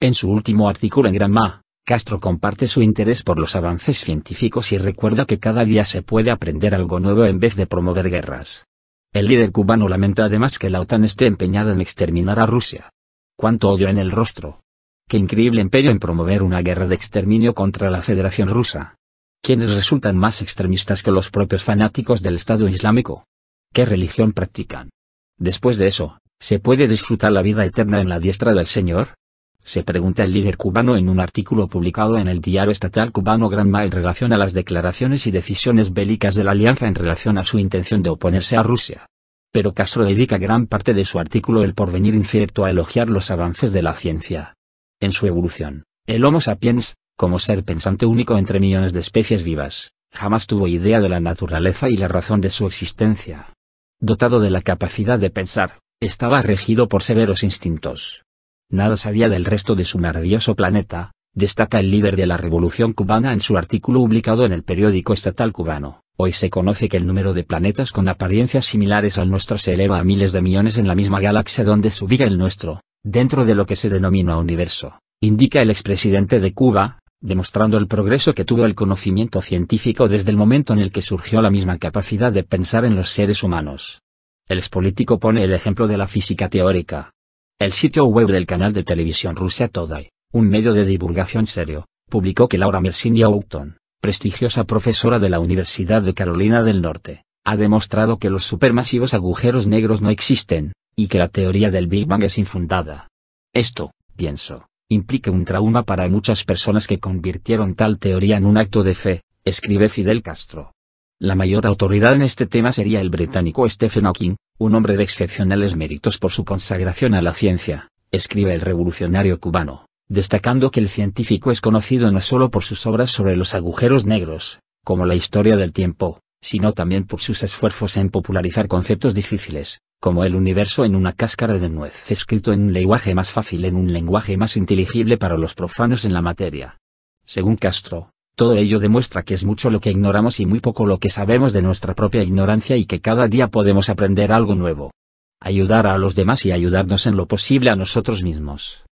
En su último artículo en Granma, Castro comparte su interés por los avances científicos y recuerda que cada día se puede aprender algo nuevo en vez de promover guerras. El líder cubano lamenta además que la OTAN esté empeñada en exterminar a Rusia. Cuánto odio en el rostro. Qué increíble empeño en promover una guerra de exterminio contra la Federación Rusa. ¿Quiénes resultan más extremistas que los propios fanáticos del Estado Islámico. ¿Qué religión practican? Después de eso, ¿se puede disfrutar la vida eterna en la diestra del Señor? se pregunta el líder cubano en un artículo publicado en el diario estatal cubano Granma en relación a las declaraciones y decisiones bélicas de la alianza en relación a su intención de oponerse a Rusia. Pero Castro dedica gran parte de su artículo El porvenir incierto a elogiar los avances de la ciencia. En su evolución, el Homo sapiens, como ser pensante único entre millones de especies vivas, jamás tuvo idea de la naturaleza y la razón de su existencia. Dotado de la capacidad de pensar, estaba regido por severos instintos, nada sabía del resto de su maravilloso planeta, destaca el líder de la Revolución cubana en su artículo publicado en el periódico estatal cubano. Hoy se conoce que el número de planetas con apariencias similares al nuestro se eleva a miles de millones en la misma galaxia donde se ubica el nuestro, dentro de lo que se denomina universo, indica el expresidente de Cuba, demostrando el progreso que tuvo el conocimiento científico desde el momento en el que surgió la misma capacidad de pensar en los seres humanos. El expolítico pone el ejemplo de la física teórica, el sitio web del canal de televisión Rusia Today, un medio de divulgación serio, publicó que Laura Mersinia Houghton, prestigiosa profesora de la Universidad de Carolina del Norte, ha demostrado que los supermasivos agujeros negros no existen, y que la teoría del Big Bang es infundada. Esto, pienso, implica un trauma para muchas personas que convirtieron tal teoría en un acto de fe, escribe Fidel Castro. La mayor autoridad en este tema sería el británico Stephen Hawking, un hombre de excepcionales méritos por su consagración a la ciencia, escribe el revolucionario cubano, destacando que el científico es conocido no solo por sus obras sobre los agujeros negros, como la historia del tiempo, sino también por sus esfuerzos en popularizar conceptos difíciles, como el universo en una cáscara de nuez escrito en un lenguaje más fácil en un lenguaje más inteligible para los profanos en la materia. Según Castro, todo ello demuestra que es mucho lo que ignoramos y muy poco lo que sabemos de nuestra propia ignorancia y que cada día podemos aprender algo nuevo. Ayudar a los demás y ayudarnos en lo posible a nosotros mismos.